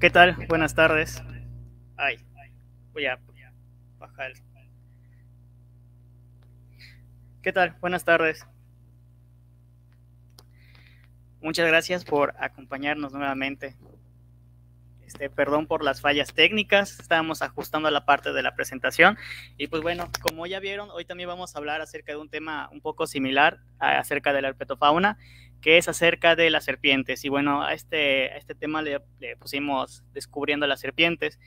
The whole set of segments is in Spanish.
¿Qué tal? Buenas tardes. Ay, voy a, bajar. ¿Qué tal? Buenas tardes. Muchas gracias por acompañarnos nuevamente. Este, perdón por las fallas técnicas, estábamos ajustando la parte de la presentación. Y pues bueno, como ya vieron, hoy también vamos a hablar acerca de un tema un poco similar acerca de la herpetofauna, que es acerca de las serpientes. Y bueno, a este, este tema le, pusimos descubriendo las serpientes,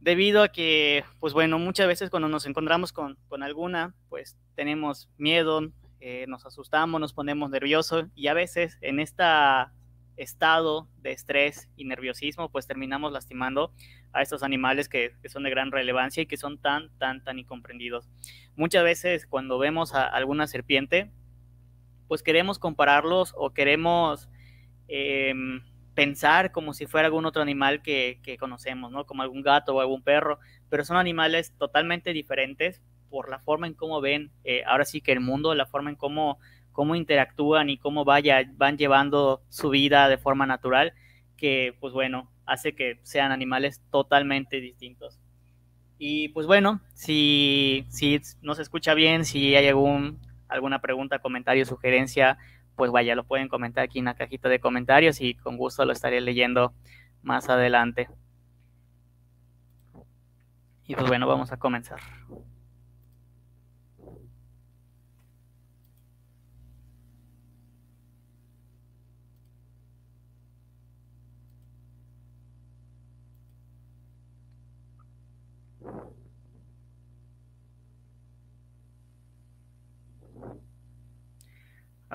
debido a que, pues bueno, muchas veces cuando nos encontramos con, con alguna, pues tenemos miedo, eh, nos asustamos, nos ponemos nerviosos y a veces en esta estado de estrés y nerviosismo, pues terminamos lastimando a estos animales que, son de gran relevancia y que son tan, tan, tan incomprendidos. Muchas veces cuando vemos a alguna serpiente, pues queremos compararlos o queremos em, pensar como si fuera algún otro animal que, conocemos, ¿no? Como algún gato o algún perro, pero son animales totalmente diferentes por la forma en cómo ven, eh, ahora sí que el mundo, la forma en cómo cómo interactúan y cómo vaya, van llevando su vida de forma natural, que pues bueno, hace que sean animales totalmente distintos. Y pues bueno, si, si se escucha bien, si hay algún, alguna pregunta, comentario, sugerencia, pues vaya, lo pueden comentar aquí en la cajita de comentarios y con gusto lo estaré leyendo más adelante. Y pues bueno, vamos a comenzar.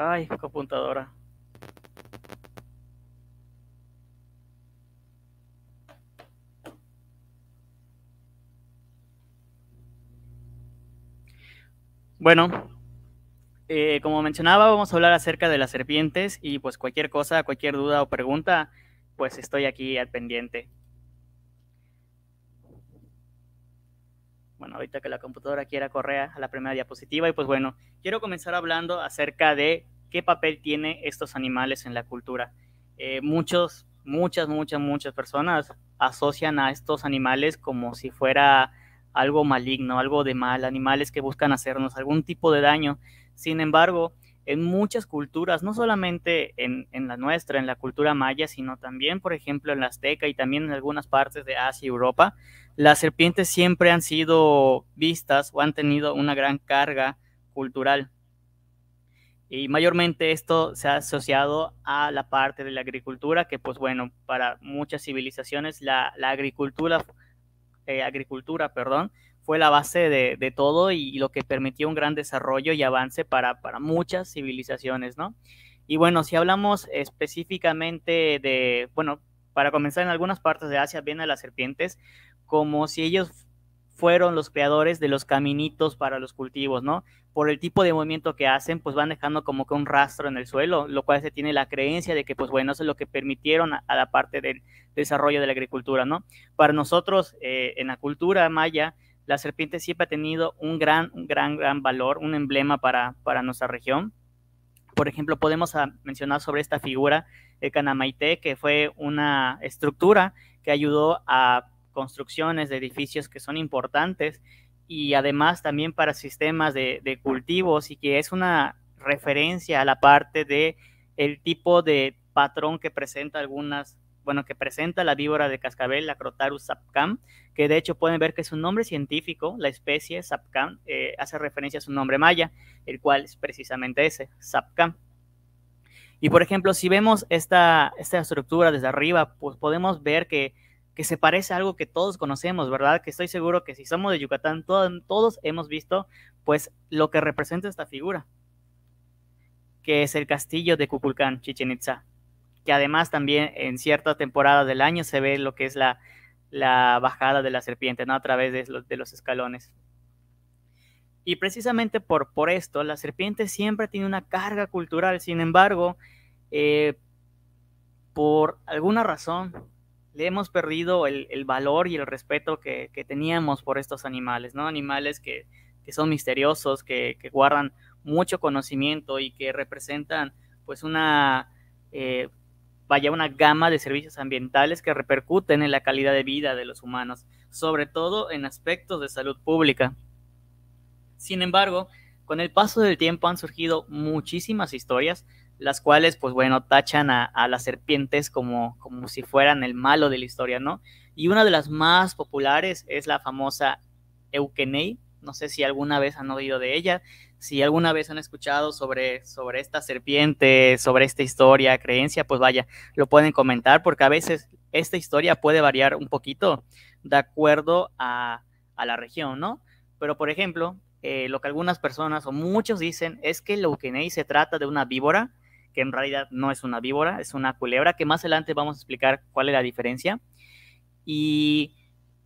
Ay, computadora. Bueno, eh, como mencionaba, vamos a hablar acerca de las serpientes y pues cualquier cosa, cualquier duda o pregunta, pues estoy aquí al pendiente. bueno, ahorita que la computadora quiera correr a la primera diapositiva. Y pues bueno, quiero comenzar hablando acerca de qué papel tienen estos animales en la cultura. Eh, muchos, muchas, muchas, muchas personas asocian a estos animales como si fuera algo maligno, algo de mal, animales que buscan hacernos algún tipo de daño. Sin embargo, en muchas culturas, no solamente en, la nuestra, en la cultura maya, sino también, por ejemplo, en la azteca y también en algunas partes de Asia y Europa, las serpientes siempre han sido vistas o han tenido una gran carga cultural. Y mayormente esto se ha asociado a la parte de la agricultura, que pues bueno, para muchas civilizaciones la, agricultura, eh, agricultura, perdón, fue la base de, todo y, lo que permitió un gran desarrollo y avance para, para muchas civilizaciones, ¿no? Y bueno, si hablamos específicamente de, bueno, para comenzar en algunas partes de Asia vienen las serpientes como si ellos fueron los creadores de los caminitos para los cultivos, ¿no? Por el tipo de movimiento que hacen, pues van dejando como que un rastro en el suelo, lo cual se tiene la creencia de que, pues bueno, eso es lo que permitieron a, la parte del desarrollo de la agricultura, ¿no? Para nosotros, eh, en la cultura maya, la serpiente siempre ha tenido un gran, gran, gran valor, un emblema para, nuestra región. Por ejemplo, podemos ah, mencionar sobre esta figura el Canamaité, que fue una estructura que ayudó a construcciones de edificios que son importantes y además también para sistemas de, de cultivos y que es una referencia a la parte de el tipo de patrón que presenta algunas bueno, que presenta la víbora de cascabel, la Crotarus sapcam, que de hecho pueden ver que es un nombre científico, la especie sapcam, eh, hace referencia a su nombre maya, el cual es precisamente ese, sapcam. Y por ejemplo, si vemos esta, esta estructura desde arriba, pues podemos ver que, se parece a algo que todos conocemos, ¿verdad? Que estoy seguro que si somos de Yucatán, todos hemos visto pues lo que representa esta figura, que es el castillo de Cuculcán, Chichen Itza que además también en cierta temporada del año se ve lo que es la, bajada de la serpiente, ¿no? A través de los, escalones. Y precisamente por, por, esto, la serpiente siempre tiene una carga cultural, sin embargo, eh, por alguna razón le hemos perdido el, valor y el respeto que, teníamos por estos animales, ¿no? Animales que, son misteriosos, que, guardan mucho conocimiento y que representan pues una eh, vaya una gama de servicios ambientales que repercuten en la calidad de vida de los humanos, sobre todo en aspectos de salud pública. Sin embargo, con el paso del tiempo han surgido muchísimas historias, las cuales, pues bueno, tachan a, las serpientes como, como si fueran el malo de la historia, ¿no? Y una de las más populares es la famosa Eukenei, no sé si alguna vez han oído de ella, si alguna vez han escuchado sobre, sobre esta serpiente, sobre esta historia, creencia, pues vaya, lo pueden comentar porque a veces esta historia puede variar un poquito de acuerdo a, a la región, ¿no? Pero por ejemplo, eh, lo que algunas personas o muchos dicen es que lo que ney se trata de una víbora, que en realidad no es una víbora, es una culebra, que más adelante vamos a explicar cuál es la diferencia. Y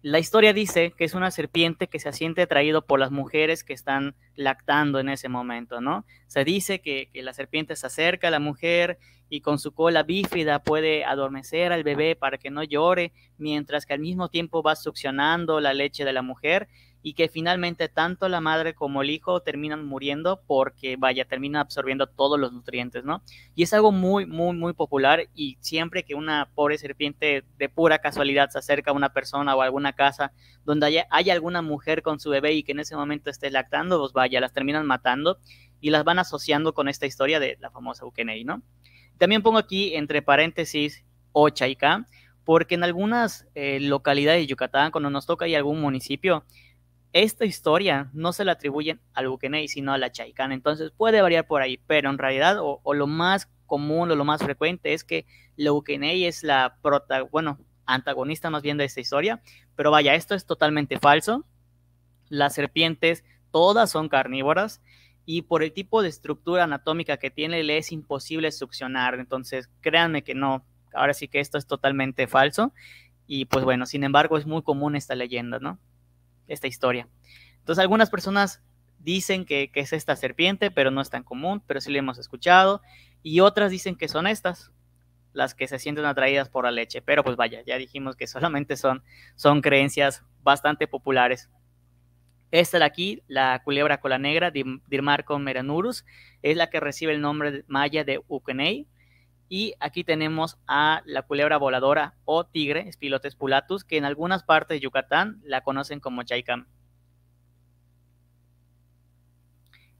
la historia dice que es una serpiente que se siente atraído por las mujeres que están lactando en ese momento, ¿no? Se dice que, que la serpiente se acerca a la mujer y con su cola bífida puede adormecer al bebé para que no llore, mientras que al mismo tiempo va succionando la leche de la mujer y que finalmente tanto la madre como el hijo terminan muriendo porque, vaya, terminan absorbiendo todos los nutrientes, ¿no? Y es algo muy, muy, muy popular y siempre que una pobre serpiente de pura casualidad se acerca a una persona o a alguna casa donde haya, alguna mujer con su bebé y que en ese momento esté lactando, pues vaya, las terminan matando y las van asociando con esta historia de la famosa Ukenei, ¿no? También pongo aquí entre paréntesis Ocha porque en algunas eh, localidades de Yucatán, cuando nos toca hay algún municipio, esta historia no se la atribuyen al Bukenei, sino a la Chaikan. Entonces puede variar por ahí, pero en realidad, o, lo más común o lo más frecuente es que la Bukenei es la prota, bueno, antagonista más bien de esta historia. Pero vaya, esto es totalmente falso. Las serpientes todas son carnívoras y por el tipo de estructura anatómica que tiene le es imposible succionar. Entonces, créanme que no. Ahora sí que esto es totalmente falso. Y pues bueno, sin embargo, es muy común esta leyenda, ¿no? esta historia. Entonces algunas personas dicen que, es esta serpiente, pero no es tan común, pero sí la hemos escuchado, y otras dicen que son estas, las que se sienten atraídas por la leche, pero pues vaya, ya dijimos que solamente son, son creencias bastante populares. Esta de aquí, la culebra cola negra, Dirmarco meranurus, es la que recibe el nombre maya de Ukenei, y aquí tenemos a la culebra voladora o tigre, Spilotes pulatus, que en algunas partes de Yucatán la conocen como chaicán.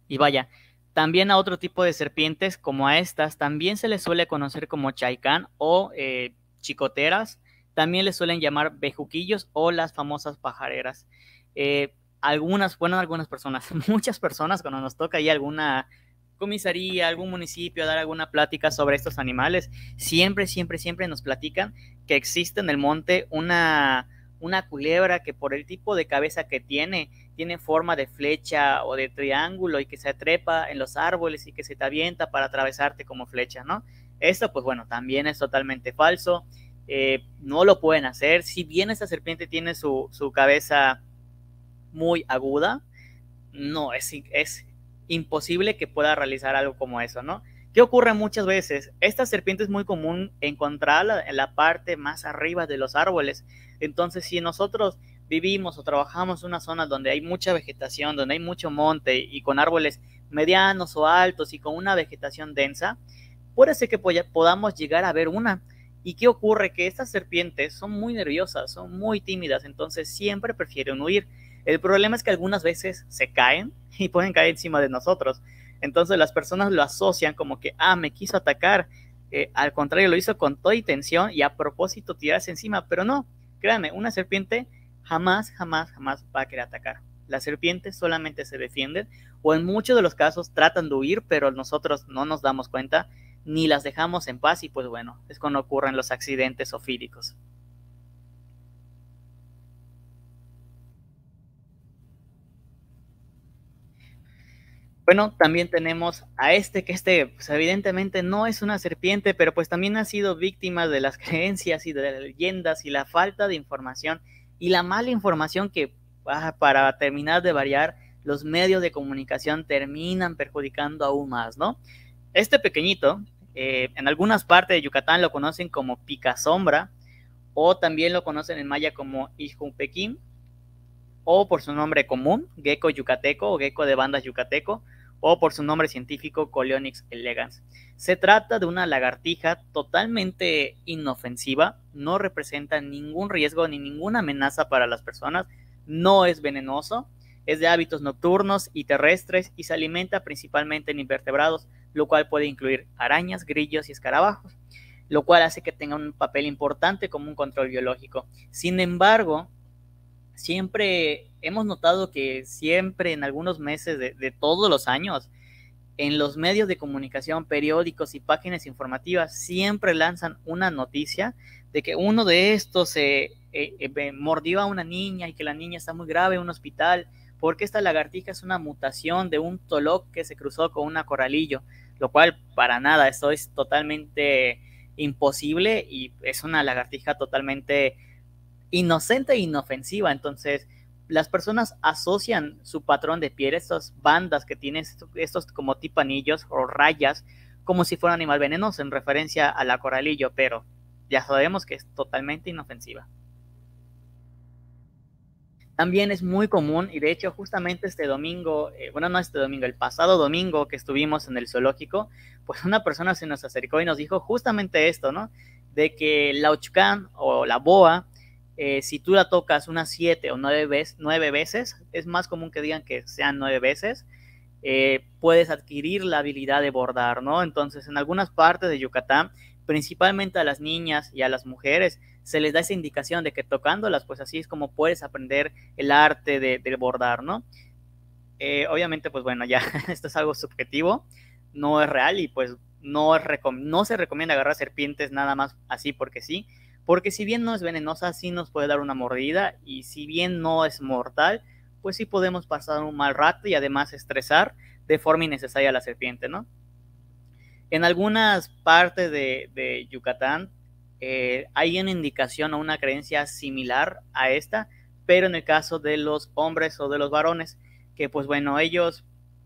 Y vaya, también a otro tipo de serpientes como a estas, también se les suele conocer como chaicán o eh, chicoteras. También les suelen llamar bejuquillos o las famosas pajareras. Eh, algunas, bueno, algunas personas, muchas personas cuando nos toca ahí alguna comisaría, algún municipio a dar alguna plática sobre estos animales, siempre, siempre, siempre nos platican que existe en el monte una, una culebra que por el tipo de cabeza que tiene, tiene forma de flecha o de triángulo y que se trepa en los árboles y que se te avienta para atravesarte como flecha, ¿no? Esto, pues bueno, también es totalmente falso. Eh, no lo pueden hacer. Si bien esta serpiente tiene su, cabeza muy aguda, no, es, es imposible que pueda realizar algo como eso, ¿no? ¿Qué ocurre muchas veces? Esta serpiente es muy común encontrarla en la parte más arriba de los árboles. Entonces, si nosotros vivimos o trabajamos en una zona donde hay mucha vegetación, donde hay mucho monte y con árboles medianos o altos y con una vegetación densa, puede ser que podamos llegar a ver una. ¿Y qué ocurre? Que estas serpientes son muy nerviosas, son muy tímidas, entonces siempre prefieren huir. El problema es que algunas veces se caen y pueden caer encima de nosotros. Entonces las personas lo asocian como que, ah, me quiso atacar. Eh, al contrario, lo hizo con toda intención y a propósito tirarse encima. Pero no, créanme, una serpiente jamás, jamás, jamás va a querer atacar. Las serpientes solamente se defienden o en muchos de los casos tratan de huir, pero nosotros no nos damos cuenta ni las dejamos en paz y pues bueno, es cuando ocurren los accidentes ofídicos. Bueno, también tenemos a este, que este, pues, evidentemente no es una serpiente, pero pues también ha sido víctima de las creencias y de las leyendas y la falta de información y la mala información que, ah, para terminar de variar, los medios de comunicación terminan perjudicando aún más, ¿no? Este pequeñito, eh, en algunas partes de Yucatán lo conocen como pica sombra o también lo conocen en maya como Pekín, o por su nombre común, gecko yucateco o gecko de bandas yucateco, o por su nombre científico Coleonyx elegans. Se trata de una lagartija totalmente inofensiva, no representa ningún riesgo ni ninguna amenaza para las personas, no es venenoso, es de hábitos nocturnos y terrestres y se alimenta principalmente en invertebrados, lo cual puede incluir arañas, grillos y escarabajos, lo cual hace que tenga un papel importante como un control biológico. Sin embargo, siempre hemos notado que siempre en algunos meses de, todos los años, en los medios de comunicación, periódicos y páginas informativas, siempre lanzan una noticia de que uno de estos se eh, eh, eh, mordió a una niña y que la niña está muy grave en un hospital, porque esta lagartija es una mutación de un toloc que se cruzó con una coralillo, lo cual para nada, esto es totalmente imposible y es una lagartija totalmente inocente e inofensiva. Entonces, las personas asocian su patrón de piel, estas bandas que tienen estos como tipanillos o rayas, como si fuera un animal venenoso en referencia a la coralillo, pero ya sabemos que es totalmente inofensiva. También es muy común, y de hecho justamente este domingo, eh, bueno, no este domingo, el pasado domingo que estuvimos en el zoológico, pues una persona se nos acercó y nos dijo justamente esto, ¿no? De que la Ochucán o la boa eh, si tú la tocas unas siete o nueve veces, es más común que digan que sean nueve veces, eh, puedes adquirir la habilidad de bordar, ¿no? Entonces, en algunas partes de Yucatán, principalmente a las niñas y a las mujeres, se les da esa indicación de que tocándolas, pues así es como puedes aprender el arte de, bordar, ¿no? Eh, obviamente, pues bueno, ya esto es algo subjetivo, no es real y pues no, no se recomienda agarrar serpientes nada más así porque sí, porque si bien no es venenosa, sí nos puede dar una mordida y si bien no es mortal, pues sí podemos pasar un mal rato y además estresar de forma innecesaria a la serpiente, ¿no? En algunas partes de, Yucatán eh, hay una indicación o una creencia similar a esta, pero en el caso de los hombres o de los varones, que pues bueno, ellos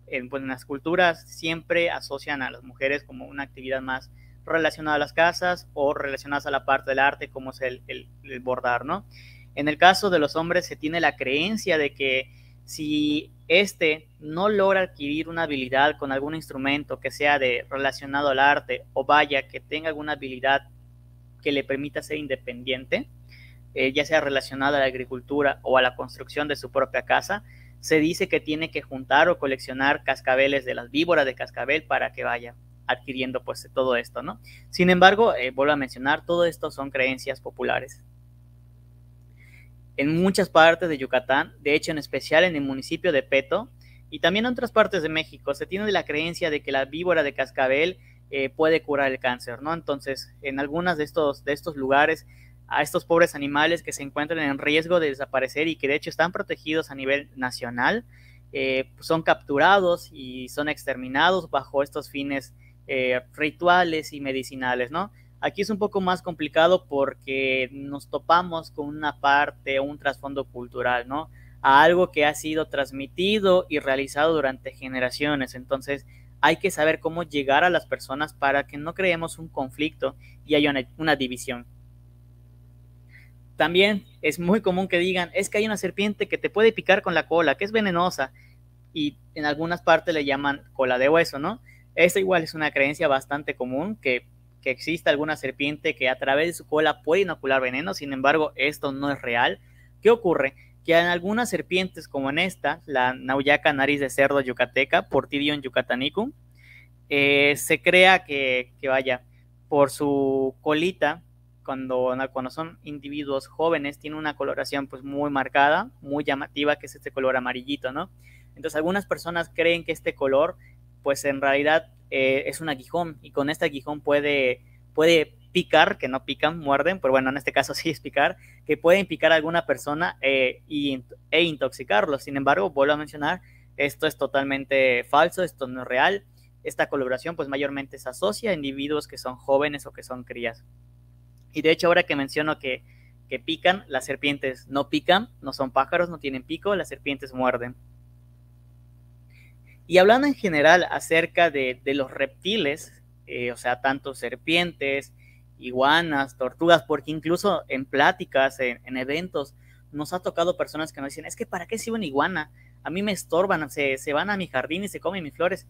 en, pues en las culturas siempre asocian a las mujeres como una actividad más relacionadas a las casas o relacionadas a la parte del arte como es el, bordar, ¿no? En el caso de los hombres se tiene la creencia de que si éste no logra adquirir una habilidad con algún instrumento que sea de relacionado al arte o vaya que tenga alguna habilidad que le permita ser independiente, eh, ya sea relacionada a la agricultura o a la construcción de su propia casa, se dice que tiene que juntar o coleccionar cascabeles de las víboras de cascabel para que vaya adquiriendo pues todo esto, ¿no? Sin embargo, eh, vuelvo a mencionar, todo esto son creencias populares. En muchas partes de Yucatán, de hecho en especial en el municipio de Peto y también en otras partes de México, se tiene la creencia de que la víbora de cascabel eh, puede curar el cáncer, ¿no? Entonces, en algunos de estos, de estos lugares a estos pobres animales que se encuentran en riesgo de desaparecer y que de hecho están protegidos a nivel nacional, eh, son capturados y son exterminados bajo estos fines eh, rituales y medicinales, ¿no? Aquí es un poco más complicado porque nos topamos con una parte, un trasfondo cultural, ¿no? A algo que ha sido transmitido y realizado durante generaciones. Entonces, hay que saber cómo llegar a las personas para que no creemos un conflicto y haya una, una división. También es muy común que digan, es que hay una serpiente que te puede picar con la cola, que es venenosa, y en algunas partes le llaman cola de hueso, ¿no? Esta igual es una creencia bastante común que, que existe alguna serpiente que a través de su cola puede inocular veneno, sin embargo esto no es real. ¿Qué ocurre? Que en algunas serpientes como en esta, la nauyaca nariz de cerdo yucateca, Portidion yucatanicum, eh, se crea que, que, vaya por su colita, cuando, cuando son individuos jóvenes, tiene una coloración pues muy marcada, muy llamativa, que es este color amarillito, ¿no? Entonces algunas personas creen que este color pues en realidad eh, es un aguijón y con este aguijón puede, puede picar, que no pican, muerden, pero bueno, en este caso sí es picar, que pueden picar a alguna persona eh, e intoxicarlo. Sin embargo, vuelvo a mencionar, esto es totalmente falso, esto no es real. Esta colaboración pues mayormente se asocia a individuos que son jóvenes o que son crías. Y de hecho, ahora que menciono que, que pican, las serpientes no pican, no son pájaros, no tienen pico, las serpientes muerden. Y hablando en general acerca de, los reptiles, eh, o sea, tanto serpientes, iguanas, tortugas, porque incluso en pláticas, en, eventos, nos ha tocado personas que nos dicen, es que ¿para qué sirve una iguana? A mí me estorban, se, van a mi jardín y se comen mis flores.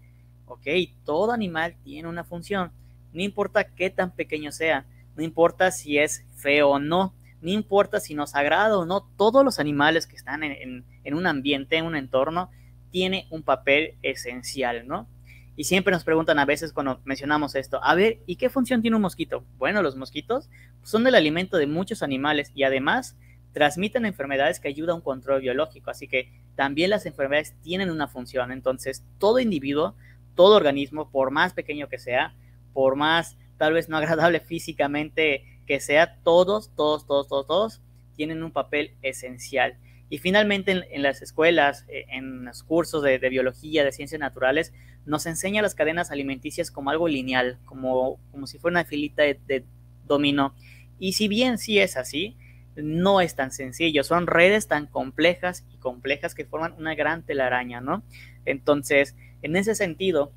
Ok, todo animal tiene una función, no importa qué tan pequeño sea, no importa si es feo o no, no importa si nos agrada o no, todos los animales que están en un ambiente, en un entorno, tiene un papel esencial, ¿no? Y siempre nos preguntan a veces cuando mencionamos esto, a ver, ¿y qué función tiene un mosquito? Bueno, los mosquitos son el alimento de muchos animales y además transmiten enfermedades que ayudan a un control biológico, así que también las enfermedades tienen una función, entonces todo individuo, todo organismo, por más pequeño que sea, por más tal vez no agradable físicamente que sea, todos, todos, todos, todos, todos tienen un papel esencial. Y finalmente en, las escuelas, eh, en los cursos de, biología, de ciencias naturales, nos enseña las cadenas alimenticias como algo lineal, como, si fuera una filita de, de dominó. Y si bien sí es así, no es tan sencillo. Son redes tan complejas y complejas que forman una gran telaraña, ¿no? Entonces, en ese sentido,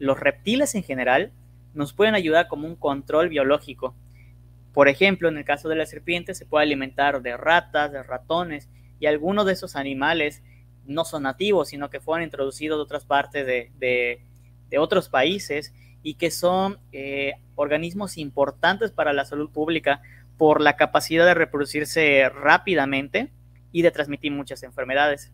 los reptiles en general nos pueden ayudar como un control biológico. Por ejemplo, en el caso de la serpiente se puede alimentar de ratas, de ratones y algunos de esos animales no son nativos, sino que fueron introducidos de otras partes de, otros países y que son eh, organismos importantes para la salud pública por la capacidad de reproducirse rápidamente y de transmitir muchas enfermedades.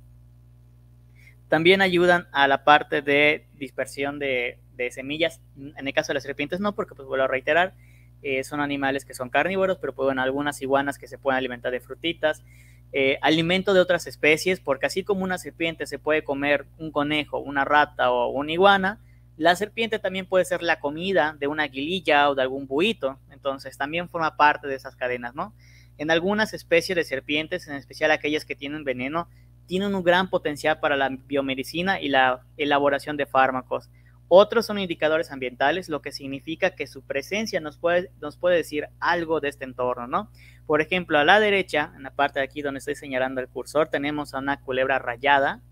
También ayudan a la parte de dispersión de, semillas. En el caso de las serpientes no, porque pues vuelvo a reiterar, eh, son animales que son carnívoros, pero pueden algunas iguanas que se pueden alimentar de frutitas, eh, alimento de otras especies, porque así como una serpiente se puede comer un conejo, una rata o una iguana, la serpiente también puede ser la comida de una aguililla o de algún buito, entonces también forma parte de esas cadenas, ¿no? En algunas especies de serpientes, en especial aquellas que tienen veneno, tienen un gran potencial para la biomedicina y la elaboración de fármacos. Otros son indicadores ambientales, lo que significa que su presencia nos puede, nos puede decir algo de este entorno, ¿no? Por ejemplo, a la derecha, en la parte de aquí donde estoy señalando el cursor, tenemos a una culebra rayada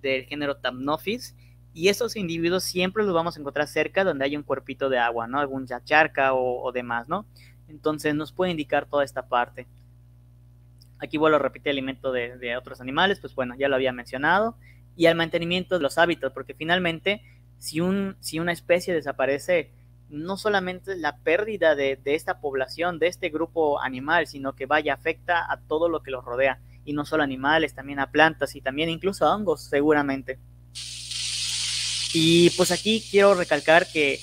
del género Tamnophis. Y estos individuos siempre los vamos a encontrar cerca donde hay un cuerpito de agua, ¿no? Algún charca o, demás, ¿no? Entonces nos puede indicar toda esta parte. Aquí vuelvo a repetir alimento de, de, otros animales, pues bueno, ya lo había mencionado. Y al mantenimiento de los hábitos, porque finalmente si, un, si una especie desaparece, no solamente la pérdida de, esta población, de este grupo animal, sino que vaya, afecta a todo lo que los rodea. Y no solo animales, también a plantas y también incluso a hongos, seguramente. Y pues aquí quiero recalcar que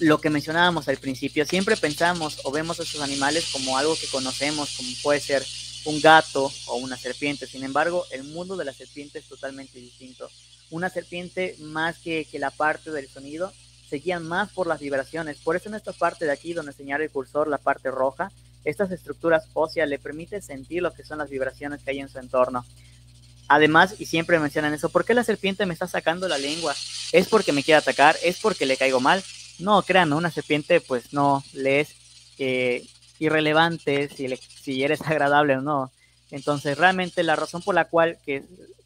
lo que mencionábamos al principio, siempre pensamos o vemos a estos animales como algo que conocemos, como puede ser un gato o una serpiente. Sin embargo, el mundo de la serpiente es totalmente distinto. Una serpiente, más que la parte del sonido, se guían más por las vibraciones. Por eso en esta parte de aquí donde señala el cursor, la parte roja, estas estructuras óseas le permiten sentir lo que son las vibraciones que hay en su entorno. Además, y siempre mencionan eso, ¿por qué la serpiente me está sacando la lengua? ¿Es porque me quiere atacar? ¿Es porque le caigo mal? No, créanme, una serpiente pues no le es eh, irrelevante si, si eres agradable o no. Entonces, realmente la razón por la cual que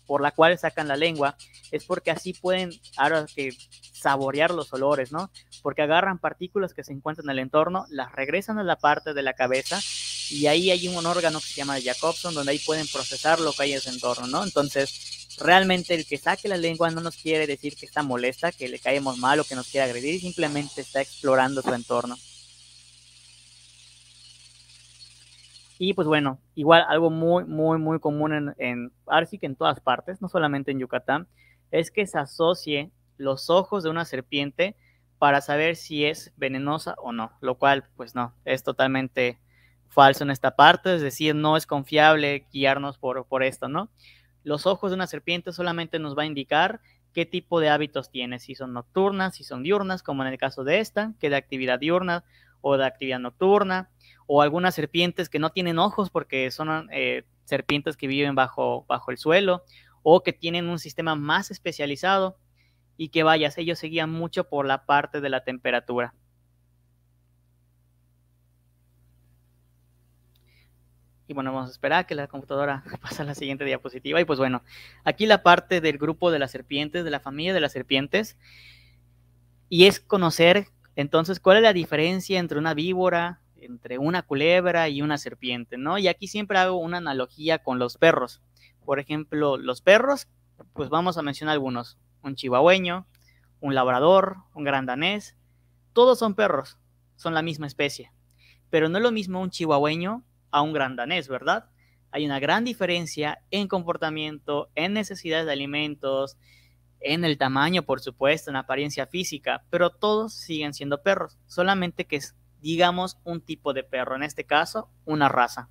por la cual sacan la lengua, es porque así pueden, ahora que saborear los olores, ¿no? Porque agarran partículas que se encuentran en el entorno, las regresan a la parte de la cabeza y ahí hay un órgano que se llama Jacobson, donde ahí pueden procesar lo que hay en ese entorno, ¿no? Entonces, realmente el que saque la lengua no nos quiere decir que está molesta, que le caemos mal o que nos quiere agredir, simplemente está explorando su entorno. Y pues bueno, igual algo muy, muy, muy común en, en en todas partes, no solamente en Yucatán, es que se asocie los ojos de una serpiente para saber si es venenosa o no, lo cual pues no, es totalmente falso en esta parte, es decir, no es confiable guiarnos por, por esto, ¿no? Los ojos de una serpiente solamente nos va a indicar qué tipo de hábitos tiene, si son nocturnas, si son diurnas, como en el caso de esta, que de actividad diurna o de actividad nocturna, o algunas serpientes que no tienen ojos porque son eh, serpientes que viven bajo, bajo el suelo o que tienen un sistema más especializado y que vayas, ellos seguían mucho por la parte de la temperatura. Y bueno, vamos a esperar a que la computadora pase a la siguiente diapositiva. Y pues bueno, aquí la parte del grupo de las serpientes, de la familia de las serpientes. Y es conocer entonces cuál es la diferencia entre una víbora, entre una culebra y una serpiente, ¿no? Y aquí siempre hago una analogía con los perros. Por ejemplo, los perros, pues vamos a mencionar algunos. Un chihuahueño, un labrador, un gran danés. Todos son perros, son la misma especie. Pero no es lo mismo un chihuahueño a un gran danés, ¿verdad? Hay una gran diferencia en comportamiento, en necesidades de alimentos, en el tamaño, por supuesto, en apariencia física, pero todos siguen siendo perros, solamente que digamos, un tipo de perro, en este caso, una raza.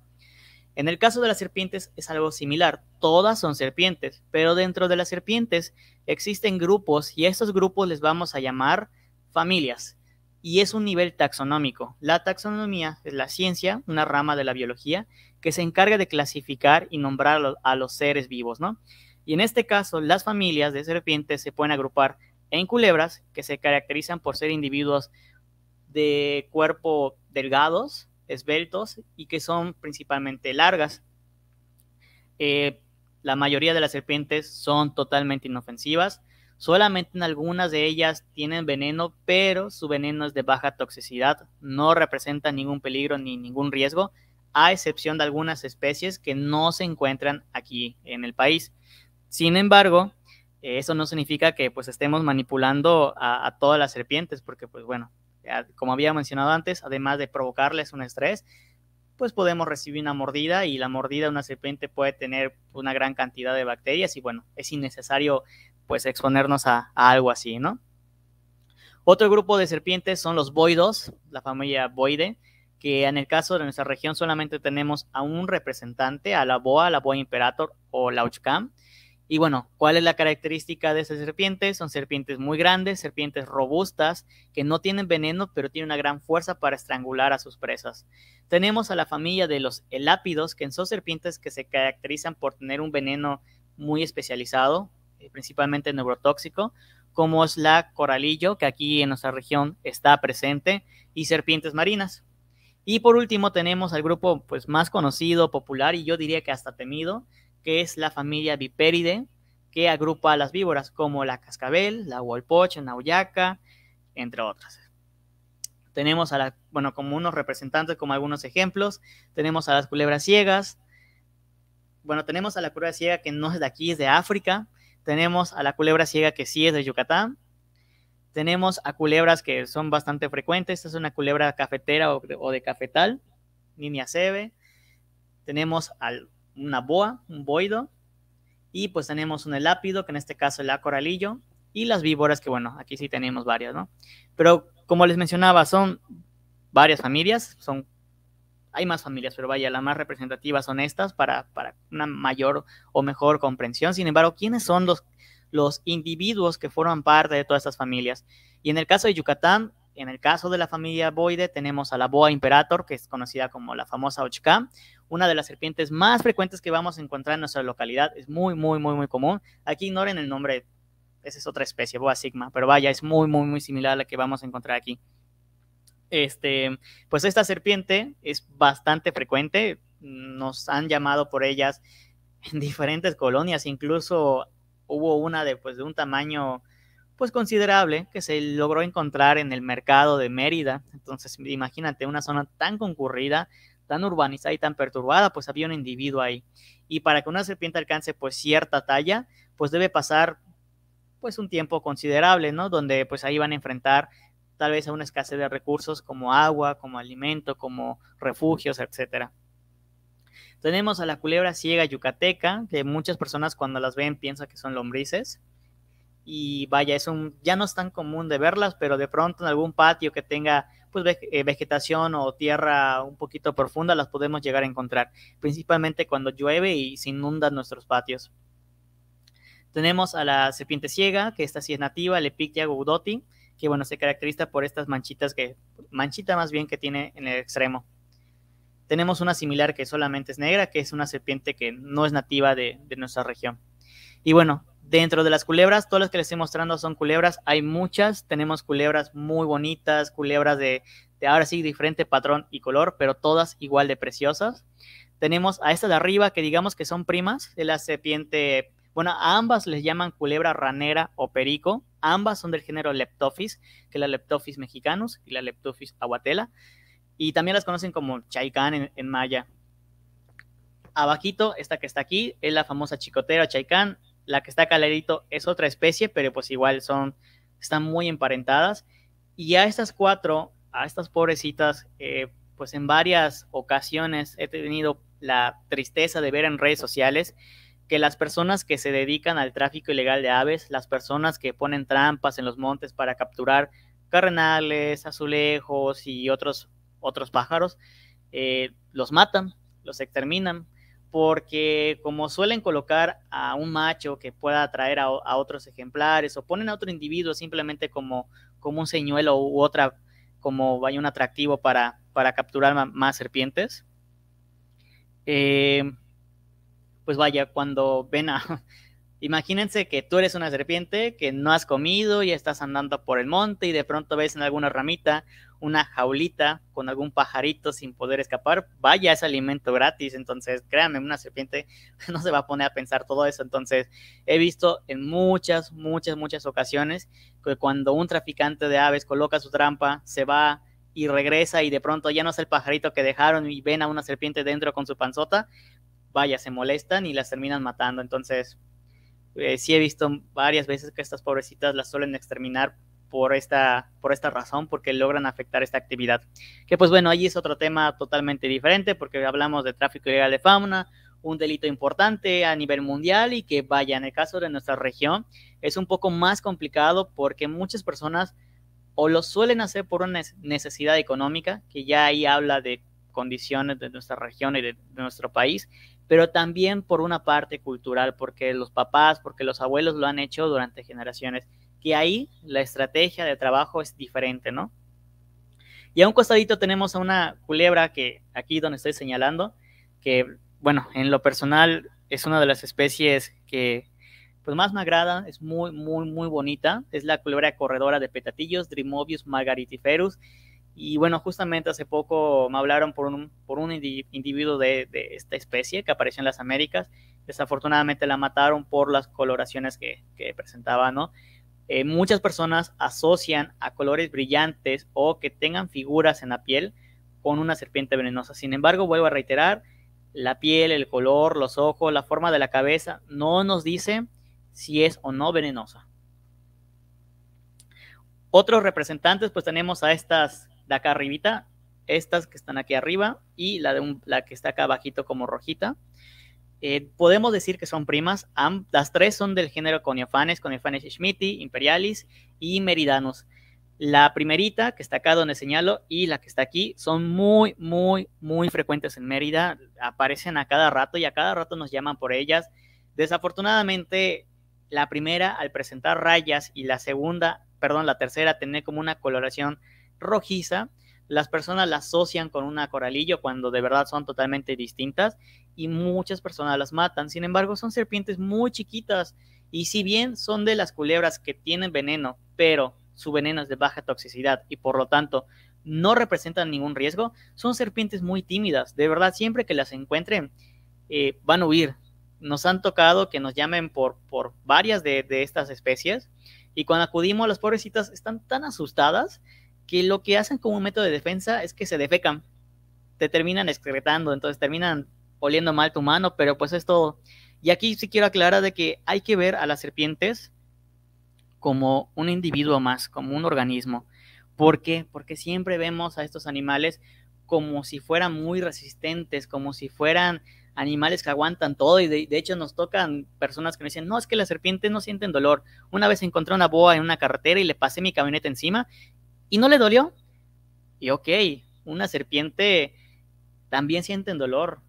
En el caso de las serpientes es algo similar, todas son serpientes, pero dentro de las serpientes existen grupos y a estos grupos les vamos a llamar familias. Y es un nivel taxonómico. La taxonomía es la ciencia, una rama de la biología, que se encarga de clasificar y nombrar a los seres vivos, ¿no? Y en este caso, las familias de serpientes se pueden agrupar en culebras, que se caracterizan por ser individuos de cuerpo delgados, esbeltos y que son principalmente largas. Eh, la mayoría de las serpientes son totalmente inofensivas. Solamente en algunas de ellas tienen veneno, pero su veneno es de baja toxicidad, no representa ningún peligro ni ningún riesgo, a excepción de algunas especies que no se encuentran aquí en el país. Sin embargo, eh, eso no significa que pues estemos manipulando a, a todas las serpientes, porque pues bueno, como había mencionado antes, además de provocarles un estrés, pues podemos recibir una mordida y la mordida de una serpiente puede tener una gran cantidad de bacterias y bueno, es innecesario pues exponernos a, algo así, ¿no? Otro grupo de serpientes son los boidos, la familia boide, que en el caso de nuestra región solamente tenemos a un representante, a la boa, la boa imperator o la y bueno, ¿cuál es la característica de esas serpientes? Son serpientes muy grandes, serpientes robustas, que no tienen veneno, pero tienen una gran fuerza para estrangular a sus presas. Tenemos a la familia de los elápidos, que son serpientes que se caracterizan por tener un veneno muy especializado, eh, principalmente neurotóxico, como es la coralillo, que aquí en nuestra región está presente, y serpientes marinas. Y por último tenemos al grupo pues, más conocido, popular y yo diría que hasta temido, que es la familia Viperidae, que agrupa a las víboras como la cascabel, la hualpocha, la uyaca, entre otras. Tenemos a la, bueno, como unos representantes, como algunos ejemplos, tenemos a las culebras ciegas, bueno, tenemos a la culebra ciega que no es de aquí, es de África, tenemos a la culebra ciega que sí es de Yucatán, tenemos a culebras que son bastante frecuentes, esta es una culebra cafetera o de, o de cafetal, Niña tenemos al una boa, un boido, y pues tenemos un elápido, que en este caso el coralillo, y las víboras, que bueno, aquí sí tenemos varias, ¿no? Pero como les mencionaba, son varias familias, son, hay más familias, pero vaya, las más representativas son estas para, para una mayor o mejor comprensión. Sin embargo, ¿quiénes son los, los individuos que forman parte de todas estas familias? Y en el caso de Yucatán, en el caso de la familia Boide, tenemos a la boa imperator, que es conocida como la famosa Ochka, una de las serpientes más frecuentes que vamos a encontrar en nuestra localidad. Es muy, muy, muy, muy común. Aquí ignoren el nombre, esa es otra especie, boa sigma, pero vaya, es muy, muy, muy similar a la que vamos a encontrar aquí. Este, pues esta serpiente es bastante frecuente, nos han llamado por ellas en diferentes colonias, incluso hubo una de, pues, de un tamaño pues considerable que se logró encontrar en el mercado de Mérida. Entonces, imagínate una zona tan concurrida tan urbanizada y tan perturbada, pues había un individuo ahí. Y para que una serpiente alcance pues cierta talla, pues debe pasar pues un tiempo considerable, ¿no? Donde pues ahí van a enfrentar tal vez a una escasez de recursos como agua, como alimento, como refugios, etcétera. Tenemos a la culebra ciega yucateca, que muchas personas cuando las ven piensan que son lombrices. Y vaya, es ya no es tan común de verlas, pero de pronto en algún patio que tenga pues eh, vegetación o tierra un poquito profunda las podemos llegar a encontrar, principalmente cuando llueve y se inundan nuestros patios. Tenemos a la serpiente ciega, que esta sí es nativa, el Epictia que bueno, se caracteriza por estas manchitas que, manchita más bien que tiene en el extremo. Tenemos una similar que solamente es negra, que es una serpiente que no es nativa de, de nuestra región. Y bueno, Dentro de las culebras, todas las que les estoy mostrando son culebras, hay muchas, tenemos culebras muy bonitas, culebras de, ahora sí diferente patrón y color, pero todas igual de preciosas. Tenemos a esta de arriba que digamos que son primas de la serpiente, bueno, a ambas les llaman culebra ranera o perico, ambas son del género Leptophis, que es la Leptophis mexicanus y la Leptophis aguatela, y también las conocen como chaicán en, maya abajito, esta que está aquí, es la famosa chicotera chaicán, la que está calerito es otra especie, pero pues igual son, están muy emparentadas. Y a estas cuatro, a estas pobrecitas, eh, pues en varias ocasiones he tenido la tristeza de ver en redes sociales que las personas que se dedican al tráfico ilegal de aves, las personas que ponen trampas en los montes para capturar carrenales, azulejos y otros, otros pájaros, eh, los matan, los exterminan, porque como suelen colocar a un macho que pueda atraer a, otros ejemplares o ponen a otro individuo simplemente como, como un señuelo u otra, como vaya un atractivo para, capturar más serpientes. Eh, pues vaya, cuando ven a... Imagínense que tú eres una serpiente que no has comido y estás andando por el monte y de pronto ves en alguna ramita una jaulita con algún pajarito sin poder escapar, vaya, ese alimento gratis. Entonces, créanme, una serpiente no se va a poner a pensar todo eso. Entonces, he visto en muchas, muchas, muchas ocasiones que cuando un traficante de aves coloca su trampa, se va y regresa y de pronto ya no es el pajarito que dejaron y ven a una serpiente dentro con su panzota, vaya, se molestan y las terminan matando. Entonces, eh, sí he visto varias veces que estas pobrecitas las suelen exterminar por esta, por esta razón, porque logran afectar esta actividad. Que pues bueno, ahí es otro tema totalmente diferente, porque hablamos de tráfico ilegal de fauna, un delito importante a nivel mundial y que vaya, en el caso de nuestra región, es un poco más complicado porque muchas personas o lo suelen hacer por una necesidad económica, que ya ahí habla de condiciones de nuestra región y de nuestro país, pero también por una parte cultural, porque los papás, porque los abuelos lo han hecho durante generaciones y ahí la estrategia de trabajo es diferente, ¿no? Y a un costadito tenemos a una culebra que aquí donde estoy señalando, que bueno, en lo personal es una de las especies que pues más me agrada, es muy, muy, muy bonita. Es la culebra corredora de petatillos, Drimobius margaritiferus. Y bueno, justamente hace poco me hablaron por un, por un individuo de, esta especie que apareció en las Américas. Desafortunadamente la mataron por las coloraciones que, que presentaba, ¿no? Eh, muchas personas asocian a colores brillantes o que tengan figuras en la piel con una serpiente venenosa. Sin embargo, vuelvo a reiterar, la piel, el color, los ojos, la forma de la cabeza no nos dice si es o no venenosa. Otros representantes, pues tenemos a estas de acá arribita, estas que están aquí arriba y la, de la que está acá abajito como rojita. Eh, podemos decir que son primas. las tres son del género Coniofanes, Coniofanes Schmitti, Imperialis y Meridanos. La primerita, que está acá donde señalo, y la que está aquí, son muy, muy, muy frecuentes en Mérida. Aparecen a cada rato y a cada rato nos llaman por ellas. Desafortunadamente, la primera, al presentar rayas, y la segunda, perdón, la tercera, tener como una coloración rojiza, las personas las asocian con una coralillo cuando de verdad son totalmente distintas y muchas personas las matan. Sin embargo, son serpientes muy chiquitas y si bien son de las culebras que tienen veneno, pero su veneno es de baja toxicidad y por lo tanto no representan ningún riesgo, son serpientes muy tímidas. De verdad, siempre que las encuentren, eh, van a huir. Nos han tocado que nos llamen por, por varias de, de estas especies y cuando acudimos las pobrecitas están tan asustadas que lo que hacen como un método de defensa es que se defecan, te terminan excretando, entonces terminan oliendo mal tu mano, pero pues es todo. Y aquí sí quiero aclarar de que hay que ver a las serpientes como un individuo más, como un organismo. ¿Por qué? Porque siempre vemos a estos animales como si fueran muy resistentes, como si fueran animales que aguantan todo y de, hecho nos tocan personas que nos dicen, no, es que las serpientes no sienten dolor. Una vez encontré una boa en una carretera y le pasé mi camioneta encima y no le dolió. Y ok, una serpiente también siente dolor,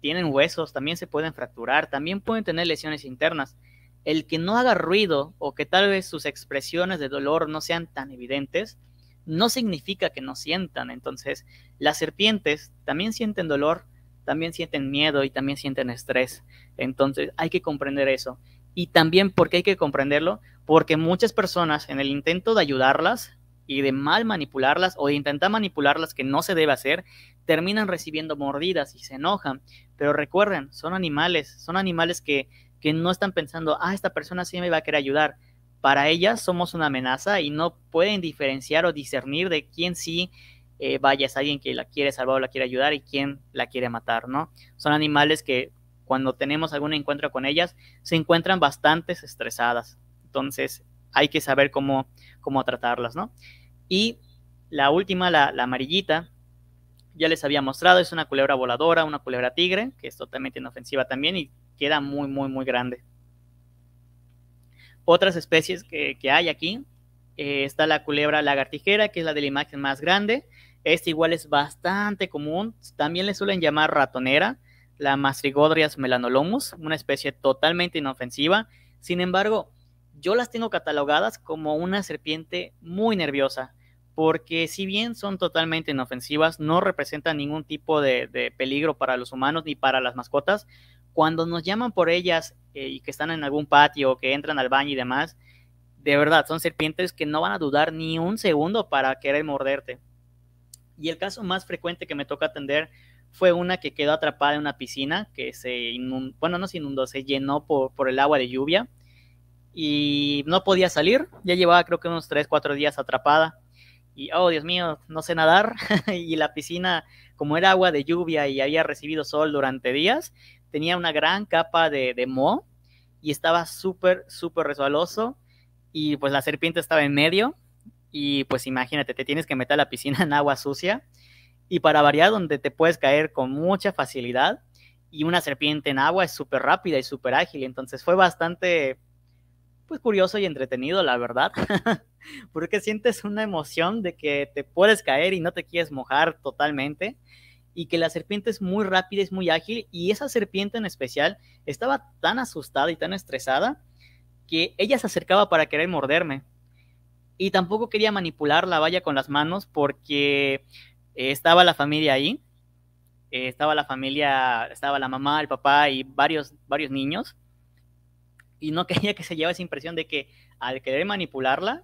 tienen huesos, también se pueden fracturar, también pueden tener lesiones internas. El que no haga ruido o que tal vez sus expresiones de dolor no sean tan evidentes, no significa que no sientan. Entonces, las serpientes también sienten dolor, también sienten miedo y también sienten estrés. Entonces, hay que comprender eso. Y también, ¿por qué hay que comprenderlo? Porque muchas personas, en el intento de ayudarlas, y de mal manipularlas o de intentar manipularlas que no se debe hacer, terminan recibiendo mordidas y se enojan. Pero recuerden, son animales, son animales que, que no están pensando, ah, esta persona sí me va a querer ayudar. Para ellas somos una amenaza y no pueden diferenciar o discernir de quién sí eh, vaya ser alguien que la quiere salvar o la quiere ayudar y quién la quiere matar, ¿no? Son animales que cuando tenemos algún encuentro con ellas se encuentran bastante estresadas. Entonces, hay que saber cómo, cómo tratarlas, ¿no? Y la última, la, amarillita, ya les había mostrado, es una culebra voladora, una culebra tigre, que es totalmente inofensiva también y queda muy, muy, muy grande. Otras especies que, hay aquí, eh, está la culebra lagartijera, que es la de la imagen más grande. Esta igual es bastante común, también le suelen llamar ratonera, la Mastrigodrias melanolomus, una especie totalmente inofensiva. Sin embargo, yo las tengo catalogadas como una serpiente muy nerviosa, porque si bien son totalmente inofensivas, no representan ningún tipo de, peligro para los humanos ni para las mascotas, cuando nos llaman por ellas eh, y que están en algún patio, o que entran al baño y demás, de verdad, son serpientes que no van a dudar ni un segundo para querer morderte. Y el caso más frecuente que me toca atender fue una que quedó atrapada en una piscina que se inundó, bueno, no se inundó, se llenó por el agua de lluvia y no podía salir. Ya llevaba creo que unos 3, 4 días atrapada. Y, oh, Dios mío, no sé nadar. y la piscina, como era agua de lluvia y había recibido sol durante días, tenía una gran capa de, de moho y estaba súper, súper resbaloso. Y pues la serpiente estaba en medio. Y pues imagínate, te tienes que meter a la piscina en agua sucia. Y para variar, donde te puedes caer con mucha facilidad. Y una serpiente en agua es súper rápida y súper ágil. Entonces fue bastante pues curioso y entretenido, la verdad, porque sientes una emoción de que te puedes caer y no te quieres mojar totalmente y que la serpiente es muy rápida, es muy ágil y esa serpiente en especial estaba tan asustada y tan estresada que ella se acercaba para querer morderme y tampoco quería manipular la valla con las manos porque estaba la familia ahí, estaba la familia, estaba la mamá, el papá y varios, varios niños y no quería que se lleve esa impresión de que al querer manipularla,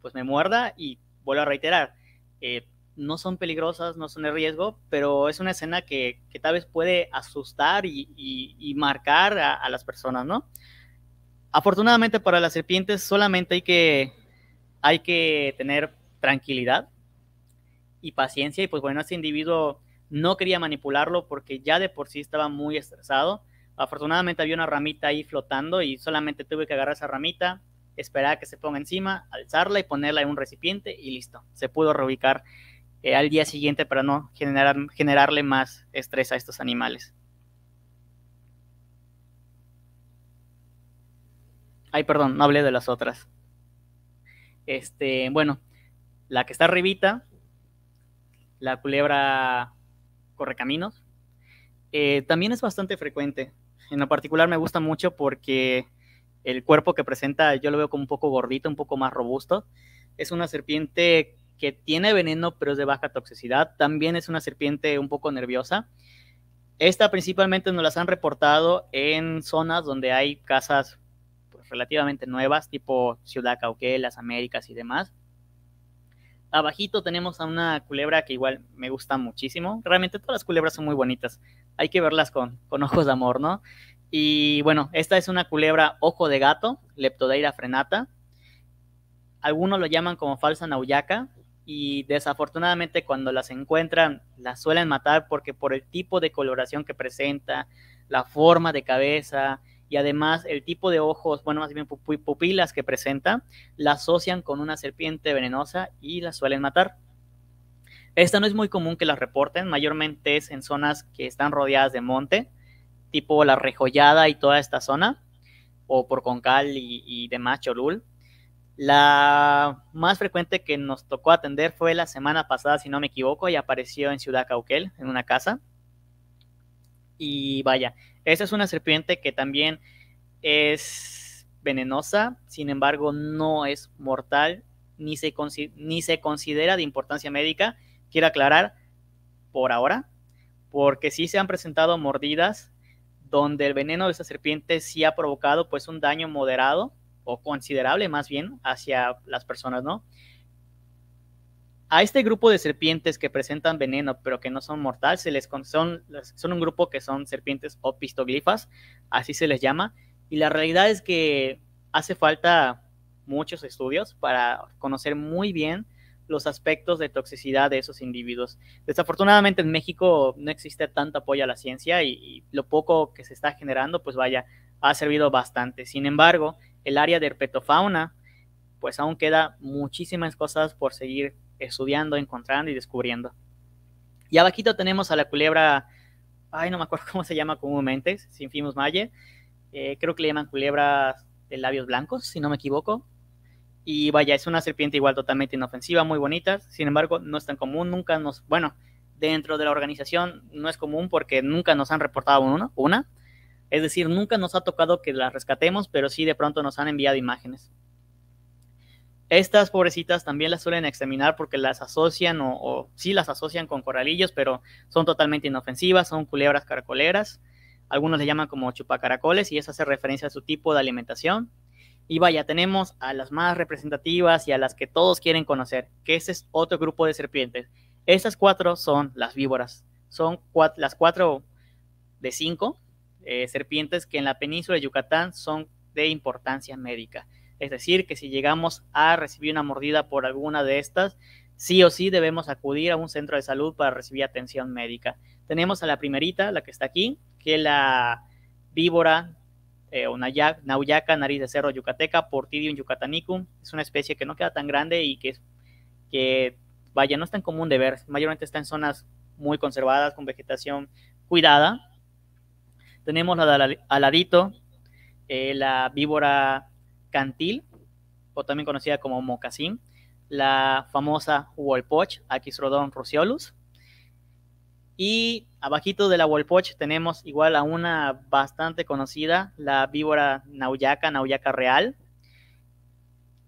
pues me muerda y vuelvo a reiterar, eh, no son peligrosas, no son de riesgo, pero es una escena que, tal vez puede asustar y, marcar a, las personas, ¿no? Afortunadamente para las serpientes solamente hay que, hay que tener tranquilidad y paciencia y pues bueno, este individuo no quería manipularlo porque ya de por sí estaba muy estresado Afortunadamente había una ramita ahí flotando y solamente tuve que agarrar esa ramita, esperar a que se ponga encima, alzarla y ponerla en un recipiente y listo. Se pudo reubicar eh, al día siguiente para no generar, generarle más estrés a estos animales. Ay, perdón, no hablé de las otras. Este, bueno, la que está arribita, la culebra corre caminos, eh, también es bastante frecuente en lo particular me gusta mucho porque el cuerpo que presenta yo lo veo como un poco gordito, un poco más robusto. Es una serpiente que tiene veneno pero es de baja toxicidad. También es una serpiente un poco nerviosa. Esta principalmente nos las han reportado en zonas donde hay casas pues, relativamente nuevas, tipo Ciudad Cauqué, Las Américas y demás. Abajito tenemos a una culebra que igual me gusta muchísimo. Realmente todas las culebras son muy bonitas hay que verlas con, con ojos de amor, ¿no? Y bueno, esta es una culebra ojo de gato, Leptodeira frenata. Algunos lo llaman como falsa nauyaca y desafortunadamente cuando las encuentran las suelen matar porque por el tipo de coloración que presenta, la forma de cabeza y además el tipo de ojos, bueno, más bien pupilas que presenta, la asocian con una serpiente venenosa y la suelen matar. Esta no es muy común que la reporten, mayormente es en zonas que están rodeadas de monte, tipo la Rejollada y toda esta zona, o por Concal y, demás Cholul. La más frecuente que nos tocó atender fue la semana pasada, si no me equivoco, y apareció en Ciudad Cauquel, en una casa. Y vaya, esa es una serpiente que también es venenosa, sin embargo no es mortal, ni se, ni se considera de importancia médica quiero aclarar por ahora, porque sí se han presentado mordidas donde el veneno de esa serpiente sí ha provocado pues un daño moderado o considerable más bien hacia las personas, ¿no? A este grupo de serpientes que presentan veneno pero que no son mortales, se les son, son un grupo que son serpientes o pistoglifas, así se les llama, y la realidad es que hace falta muchos estudios para conocer muy bien los aspectos de toxicidad de esos individuos. Desafortunadamente en México no existe tanto apoyo a la ciencia y, lo poco que se está generando, pues vaya, ha servido bastante. Sin embargo, el área de herpetofauna, pues aún queda muchísimas cosas por seguir estudiando, encontrando y descubriendo. Y abajito tenemos a la culebra, ay, no me acuerdo cómo se llama comúnmente, Sinfimus maye, eh, creo que le llaman culebra de labios blancos, si no me equivoco. Y vaya, es una serpiente igual totalmente inofensiva, muy bonita. Sin embargo, no es tan común, nunca nos... Bueno, dentro de la organización no es común porque nunca nos han reportado una. una. Es decir, nunca nos ha tocado que la rescatemos, pero sí de pronto nos han enviado imágenes. Estas pobrecitas también las suelen examinar porque las asocian o, o sí las asocian con coralillos, pero son totalmente inofensivas, son culebras caracoleras. Algunos le llaman como chupacaracoles y eso hace referencia a su tipo de alimentación. Y vaya, tenemos a las más representativas y a las que todos quieren conocer, que ese es otro grupo de serpientes. Estas cuatro son las víboras. Son las cuatro de cinco eh, serpientes que en la península de Yucatán son de importancia médica. Es decir, que si llegamos a recibir una mordida por alguna de estas, sí o sí debemos acudir a un centro de salud para recibir atención médica. Tenemos a la primerita, la que está aquí, que es la víbora eh, una nauyaca, nariz de cerro yucateca, portidium yucatanicum. Es una especie que no queda tan grande y que, que, vaya, no es tan común de ver. Mayormente está en zonas muy conservadas, con vegetación cuidada. Tenemos la aladito, eh, la víbora cantil, o también conocida como mocasín, la famosa hualpoch, Aquisrodon ruciolus. Y abajito de la Wolpoch tenemos igual a una bastante conocida, la víbora nauyaca, nauyaca real.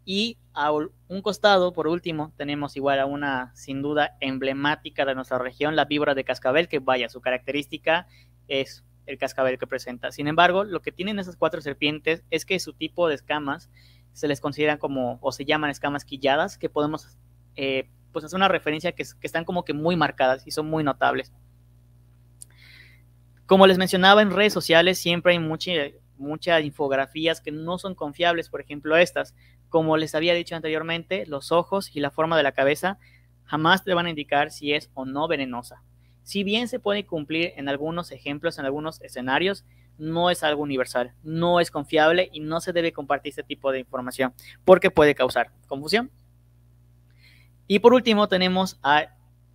Y a un costado, por último, tenemos igual a una sin duda emblemática de nuestra región, la víbora de cascabel, que vaya, su característica es el cascabel que presenta. Sin embargo, lo que tienen esas cuatro serpientes es que su tipo de escamas se les consideran como, o se llaman escamas quilladas, que podemos, eh, pues hacer una referencia que, que están como que muy marcadas y son muy notables. Como les mencionaba en redes sociales, siempre hay muchas infografías que no son confiables, por ejemplo estas. Como les había dicho anteriormente, los ojos y la forma de la cabeza jamás te van a indicar si es o no venenosa. Si bien se puede cumplir en algunos ejemplos, en algunos escenarios, no es algo universal, no es confiable y no se debe compartir este tipo de información porque puede causar confusión. Y por último tenemos a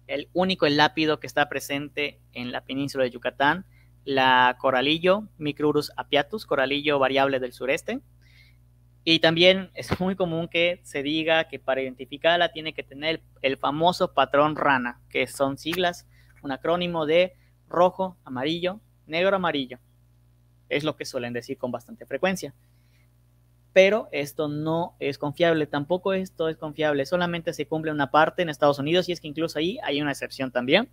el único lápido que está presente en la península de Yucatán, la coralillo Micrurus apiatus, coralillo variable del sureste. Y también es muy común que se diga que para identificarla tiene que tener el famoso patrón rana, que son siglas, un acrónimo de rojo, amarillo, negro, amarillo. Es lo que suelen decir con bastante frecuencia. Pero esto no es confiable, tampoco esto es confiable, solamente se cumple una parte en Estados Unidos y es que incluso ahí hay una excepción también.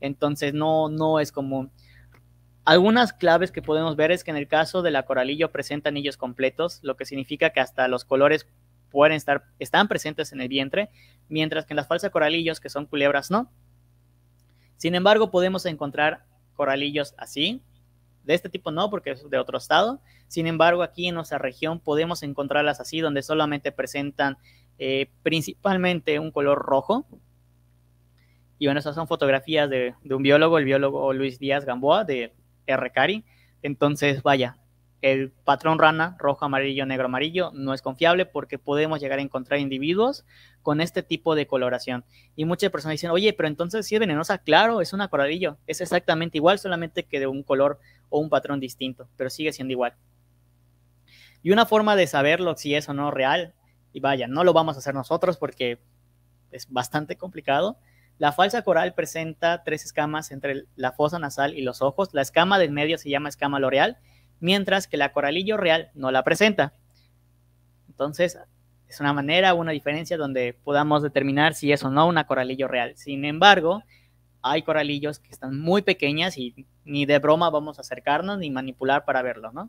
Entonces no, no es común. Algunas claves que podemos ver es que en el caso de la coralillo presenta anillos completos, lo que significa que hasta los colores pueden estar, están presentes en el vientre, mientras que en las falsas coralillos, que son culebras, no. Sin embargo, podemos encontrar coralillos así, de este tipo no, porque es de otro estado. Sin embargo, aquí en nuestra región podemos encontrarlas así, donde solamente presentan eh, principalmente un color rojo. Y bueno, esas son fotografías de un biólogo, el biólogo Luis Díaz Gamboa, de, R. Cari. Entonces, vaya, el patrón rana rojo, amarillo, negro, amarillo no es confiable porque podemos llegar a encontrar individuos con este tipo de coloración. Y muchas personas dicen, oye, pero entonces si es venenosa. Claro, es un acoradillo. Es exactamente igual, solamente que de un color o un patrón distinto, pero sigue siendo igual. Y una forma de saberlo si es o no real, y vaya, no lo vamos a hacer nosotros porque es bastante complicado, la falsa coral presenta tres escamas entre la fosa nasal y los ojos. La escama del medio se llama escama loreal, mientras que la coralillo real no la presenta. Entonces, es una manera, una diferencia donde podamos determinar si es o no una coralillo real. Sin embargo, hay coralillos que están muy pequeñas y ni de broma vamos a acercarnos ni manipular para verlo, ¿no?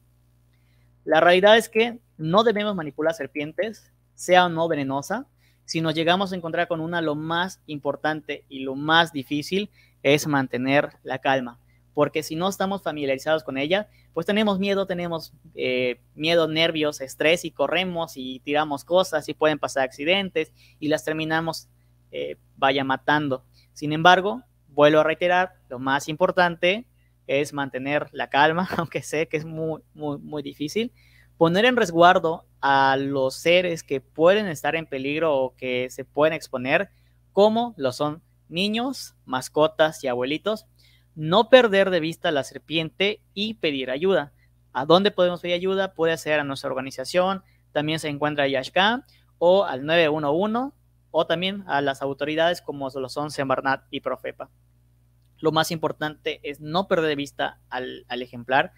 La realidad es que no debemos manipular serpientes, sea o no venenosa, si nos llegamos a encontrar con una, lo más importante y lo más difícil es mantener la calma, porque si no estamos familiarizados con ella, pues tenemos miedo, tenemos eh, miedo, nervios, estrés y corremos y tiramos cosas y pueden pasar accidentes y las terminamos, eh, vaya, matando. Sin embargo, vuelvo a reiterar, lo más importante es mantener la calma, aunque sé que es muy, muy, muy difícil, poner en resguardo a los seres que pueden estar en peligro o que se pueden exponer, como lo son niños, mascotas y abuelitos, no perder de vista a la serpiente y pedir ayuda. ¿A dónde podemos pedir ayuda? Puede ser a nuestra organización, también se encuentra Yashka o al 911 o también a las autoridades como lo son Sembarnat y Profepa. Lo más importante es no perder de vista al ejemplar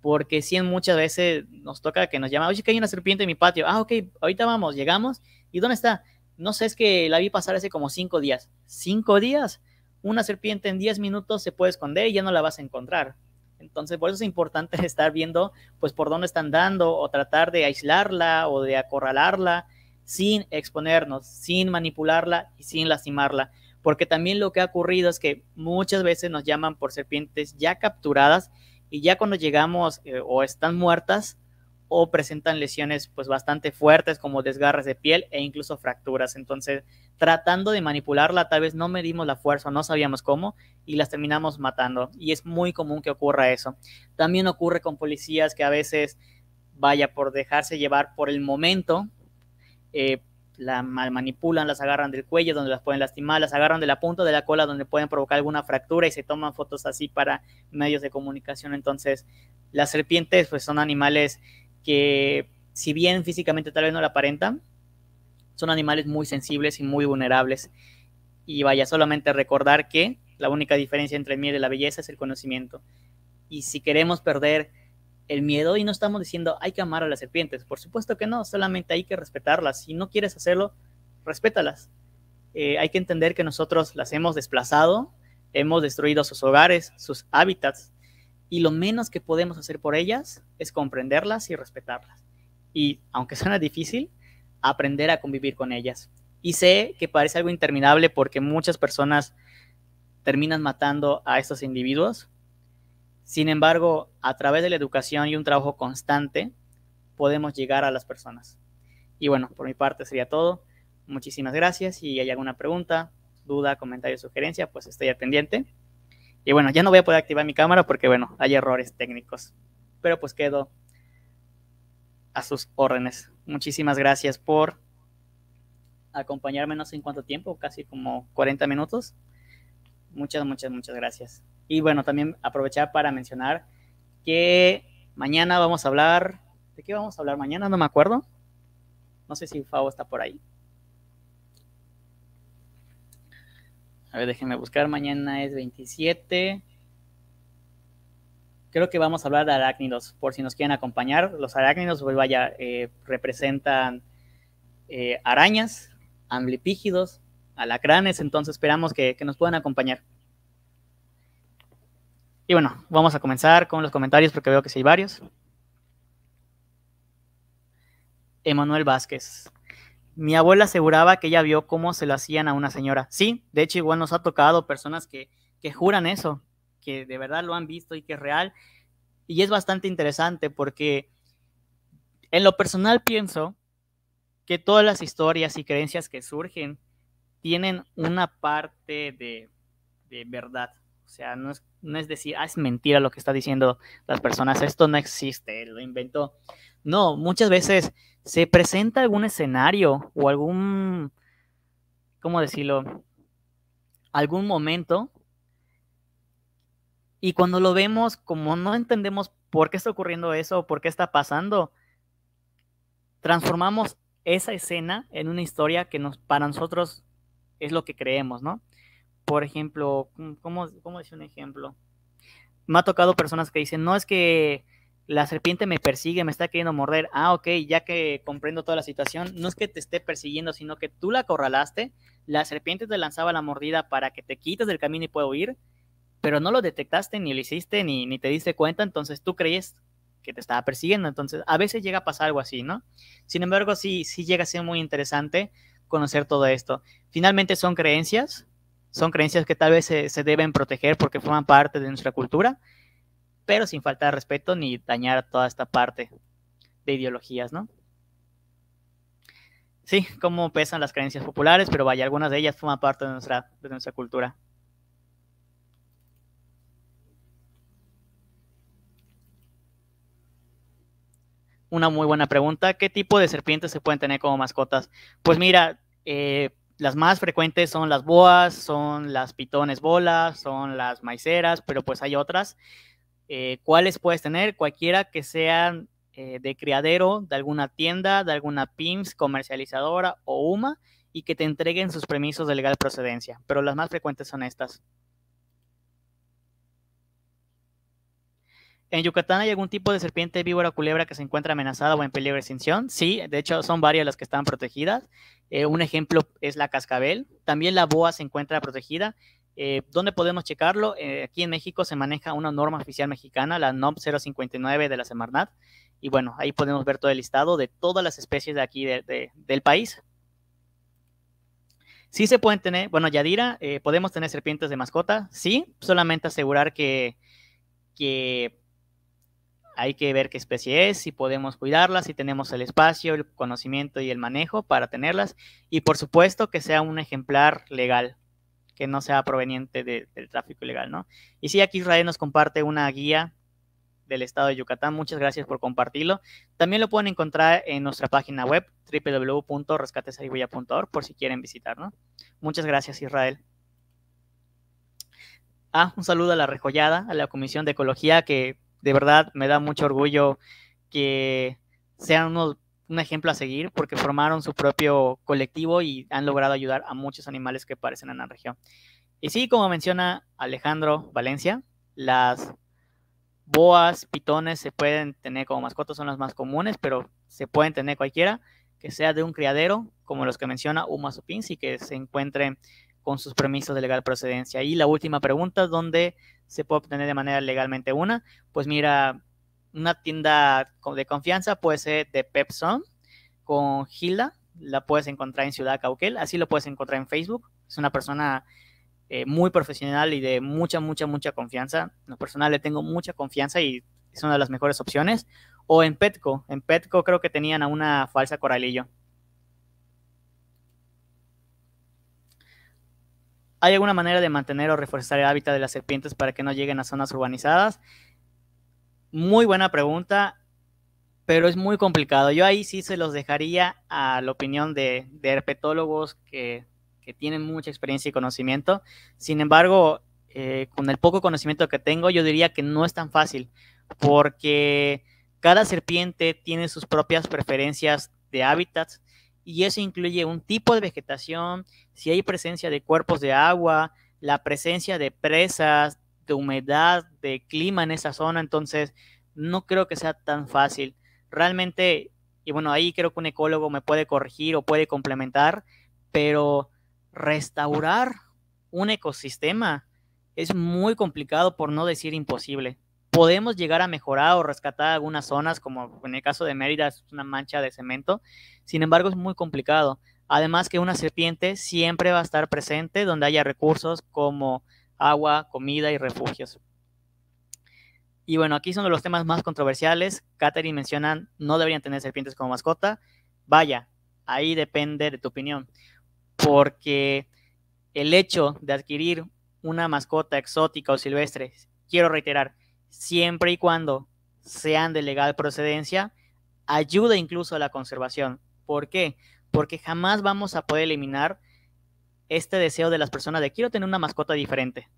porque sí, muchas veces nos toca que nos llama, oye, que hay una serpiente en mi patio. Ah, ok, ahorita vamos, llegamos. ¿Y dónde está? No sé, es que la vi pasar hace como cinco días. ¿Cinco días? Una serpiente en diez minutos se puede esconder y ya no la vas a encontrar. Entonces, por eso es importante estar viendo, pues, por dónde están dando o tratar de aislarla o de acorralarla sin exponernos, sin manipularla y sin lastimarla. Porque también lo que ha ocurrido es que muchas veces nos llaman por serpientes ya capturadas y ya cuando llegamos eh, o están muertas o presentan lesiones pues bastante fuertes como desgarres de piel e incluso fracturas. Entonces, tratando de manipularla, tal vez no medimos la fuerza, no sabíamos cómo y las terminamos matando. Y es muy común que ocurra eso. También ocurre con policías que a veces, vaya, por dejarse llevar por el momento, eh, la manipulan, las agarran del cuello donde las pueden lastimar, las agarran de la punta de la cola donde pueden provocar alguna fractura y se toman fotos así para medios de comunicación. Entonces, las serpientes pues son animales que si bien físicamente tal vez no la aparentan, son animales muy sensibles y muy vulnerables. Y vaya, solamente recordar que la única diferencia entre el miedo y la belleza es el conocimiento. Y si queremos perder el miedo y no estamos diciendo hay que amar a las serpientes. Por supuesto que no, solamente hay que respetarlas. Si no quieres hacerlo, respétalas. Eh, hay que entender que nosotros las hemos desplazado, hemos destruido sus hogares, sus hábitats, y lo menos que podemos hacer por ellas es comprenderlas y respetarlas. Y aunque suena difícil, aprender a convivir con ellas. Y sé que parece algo interminable porque muchas personas terminan matando a estos individuos, sin embargo, a través de la educación y un trabajo constante, podemos llegar a las personas. Y bueno, por mi parte sería todo. Muchísimas gracias. Si hay alguna pregunta, duda, comentario, sugerencia, pues estoy atendiente. Y bueno, ya no voy a poder activar mi cámara porque, bueno, hay errores técnicos. Pero pues quedo a sus órdenes. Muchísimas gracias por acompañarme no sé en cuánto tiempo, casi como 40 minutos. Muchas, muchas, muchas gracias. Y bueno, también aprovechar para mencionar que mañana vamos a hablar, ¿de qué vamos a hablar mañana? No me acuerdo. No sé si Fabo está por ahí. A ver, déjenme buscar. Mañana es 27. Creo que vamos a hablar de arácnidos, por si nos quieren acompañar. Los arácnidos, pues vaya, eh, representan eh, arañas, amblipígidos, alacranes, entonces esperamos que nos puedan acompañar. Y bueno, vamos a comenzar con los comentarios porque veo que sí hay varios. Emanuel Vázquez. Mi abuela aseguraba que ella vio cómo se lo hacían a una señora. Sí, de hecho igual nos ha tocado personas que, que juran eso, que de verdad lo han visto y que es real. Y es bastante interesante porque en lo personal pienso que todas las historias y creencias que surgen tienen una parte de, de verdad. O sea, no es, decir, ah, es mentira lo que están diciendo las personas, esto no existe, lo inventó. No, muchas veces se presenta algún escenario o algún, ¿cómo decirlo? Algún momento y cuando lo vemos, como no entendemos por qué está ocurriendo eso, por qué está pasando, transformamos esa escena en una historia que nos, para nosotros es lo que creemos, ¿no? por ejemplo, mm, ¿cómo, cómo un ejemplo? Me ha tocado personas que dicen, no es que la serpiente me persigue, me está queriendo morder. Ah, ok, ya que comprendo toda la situación, no es que te esté persiguiendo, sino que tú la acorralaste, la serpiente te lanzaba la mordida para que te quites del camino y pueda huir, pero no lo detectaste, ni lo hiciste, ni, ni te diste cuenta, entonces tú crees que te estaba persiguiendo. Entonces, a veces llega a pasar algo así, ¿no? Sin embargo, sí, sí llega a ser muy interesante conocer todo esto. Finalmente son creencias, son creencias que tal vez se, deben proteger porque forman parte de nuestra cultura, pero sin faltar respeto ni dañar toda esta parte de ideologías, ¿no? Sí, cómo pesan las creencias populares, pero vaya, algunas de ellas forman parte de nuestra, de nuestra cultura. Una muy buena pregunta. ¿Qué tipo de serpientes se pueden tener como mascotas? Pues mira, eh, las más frecuentes son las boas, son las pitones bolas, son las maiceras, pero pues hay otras. Eh, ¿Cuáles puedes tener? Cualquiera que sean eh, de criadero, de alguna tienda, de alguna PIMS, comercializadora o UMA, y que te entreguen sus permisos de legal procedencia. Pero las más frecuentes son estas. ¿En Yucatán hay algún tipo de serpiente, víbora, culebra que se encuentra amenazada o en peligro de extinción? Sí, de hecho son varias las que están protegidas. Eh, un ejemplo es la cascabel. También la boa se encuentra protegida. Eh, ¿Dónde podemos checarlo? Eh, aquí en México se maneja una norma oficial mexicana, la NOM 059 de la Semarnat. Y bueno, ahí podemos ver todo el listado de todas las especies de aquí del país. Sí se pueden tener, bueno, Yadira, ¿podemos tener serpientes de mascota? Sí, solamente asegurar que, que hay que ver qué especie es, si podemos cuidarlas, si tenemos el espacio, el conocimiento y el manejo para tenerlas. Y por supuesto que sea un ejemplar legal, que no sea proveniente del tráfico ilegal, ¿no? Y sí, aquí Israel nos comparte una guía del estado de Yucatán. Muchas gracias por compartirlo. También lo pueden encontrar en nuestra página web www.rescatesaribuya.org, por si quieren visitar, Muchas gracias, Israel. Ah, un saludo a la Rejollada, a la Comisión de Ecología que de verdad me da mucho orgullo que sean un ejemplo a seguir porque formaron su propio colectivo y han logrado ayudar a muchos animales que aparecen en la región. Y sí, como menciona Alejandro Valencia, las boas, pitones se pueden tener como mascotas, son las más comunes, pero se pueden tener cualquiera que sea de un criadero, como los que menciona Uma y que se encuentren con sus permisos de legal procedencia. Y la última pregunta, ¿dónde se puede obtener de manera legalmente una, pues mira, una tienda de confianza puede ser de Pepson con Gilda, la puedes encontrar en Ciudad Cauquel, así lo puedes encontrar en Facebook, es una persona eh, muy profesional y de mucha, mucha, mucha confianza, en lo personal le tengo mucha confianza y es una de las mejores opciones, o en Petco, en Petco creo que tenían a una falsa coralillo, ¿Hay alguna manera de mantener o reforzar el hábitat de las serpientes para que no lleguen a zonas urbanizadas? Muy buena pregunta, pero es muy complicado. Yo ahí sí se los dejaría a la opinión de, herpetólogos que, tienen mucha experiencia y conocimiento. Sin embargo, eh, con el poco conocimiento que tengo, yo diría que no es tan fácil, porque cada serpiente tiene sus propias preferencias de hábitats y eso incluye un tipo de vegetación, si hay presencia de cuerpos de agua, la presencia de presas, de humedad, de clima en esa zona, entonces no creo que sea tan fácil. Realmente, y bueno, ahí creo que un ecólogo me puede corregir o puede complementar, pero restaurar un ecosistema es muy complicado por no decir imposible podemos llegar a mejorar o rescatar algunas zonas, como en el caso de Mérida es una mancha de cemento, sin embargo es muy complicado. Además que una serpiente siempre va a estar presente donde haya recursos como agua, comida y refugios. Y bueno, aquí son los temas más controversiales. Katherine menciona, no deberían tener serpientes como mascota. Vaya, ahí depende de tu opinión, porque el hecho de adquirir una mascota exótica o silvestre, quiero reiterar, siempre y cuando sean de legal procedencia, ayuda incluso a la conservación. ¿Por qué? Porque jamás vamos a poder eliminar este deseo de las personas de quiero tener una mascota diferente.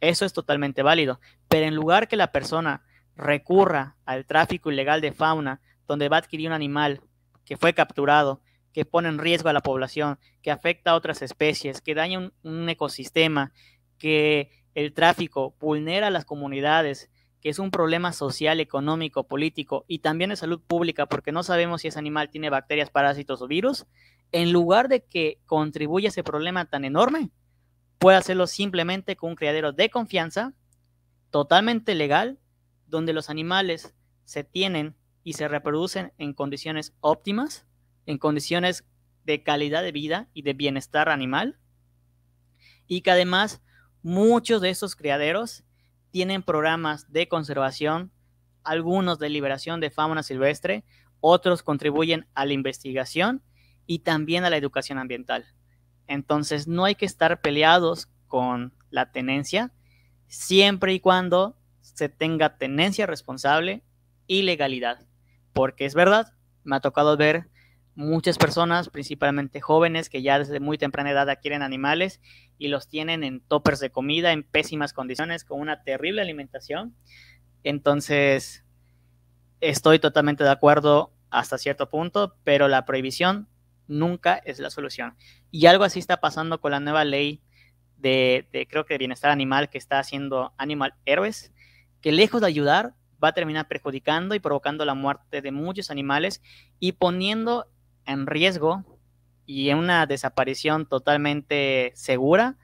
Eso es totalmente válido, pero en lugar que la persona recurra al tráfico ilegal de fauna, donde va a adquirir un animal que fue capturado, que pone en riesgo a la población, que afecta a otras especies, que daña un, un ecosistema, que el tráfico vulnera a las comunidades, que es un problema social, económico, político y también de salud pública, porque no sabemos si ese animal tiene bacterias, parásitos o virus, en lugar de que contribuya a ese problema tan enorme, puede hacerlo simplemente con un criadero de confianza, totalmente legal, donde los animales se tienen y se reproducen en condiciones óptimas, en condiciones de calidad de vida y de bienestar animal, y que además Muchos de esos criaderos tienen programas de conservación, algunos de liberación de fauna silvestre, otros contribuyen a la investigación y también a la educación ambiental. Entonces no hay que estar peleados con la tenencia, siempre y cuando se tenga tenencia responsable y legalidad. Porque es verdad, me ha tocado ver muchas personas, principalmente jóvenes, que ya desde muy temprana edad adquieren animales y los tienen en toppers de comida, en pésimas condiciones, con una terrible alimentación. Entonces, estoy totalmente de acuerdo hasta cierto punto, pero la prohibición nunca es la solución. Y algo así está pasando con la nueva ley de, creo que, de bienestar animal que está haciendo Animal Héroes, que lejos de ayudar, va a terminar perjudicando y provocando la muerte de muchos animales y poniendo en riesgo y en una desaparición totalmente segura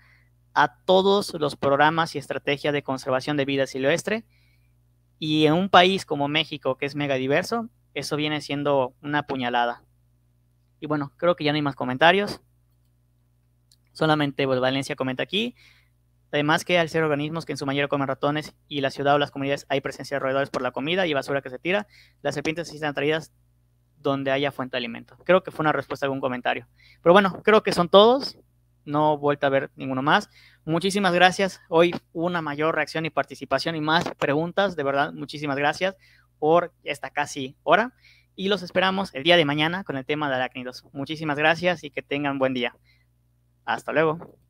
a todos los programas y estrategias de conservación de vida silvestre. Y en un país como México, que es mega diverso eso viene siendo una puñalada. Y bueno, creo que ya no hay más comentarios. Solamente pues, Valencia comenta aquí. Además que al ser organismos que en su mayoría comen ratones y la ciudad o las comunidades hay presencia de roedores por la comida y basura que se tira, las serpientes se están atraídas donde haya fuente de alimento. Creo que fue una respuesta a algún comentario. Pero bueno, creo que son todos. No vuelta a ver ninguno más. Muchísimas gracias. Hoy una mayor reacción y participación y más preguntas. De verdad, muchísimas gracias por esta casi hora. Y los esperamos el día de mañana con el tema de arácnidos. Muchísimas gracias y que tengan buen día. Hasta luego.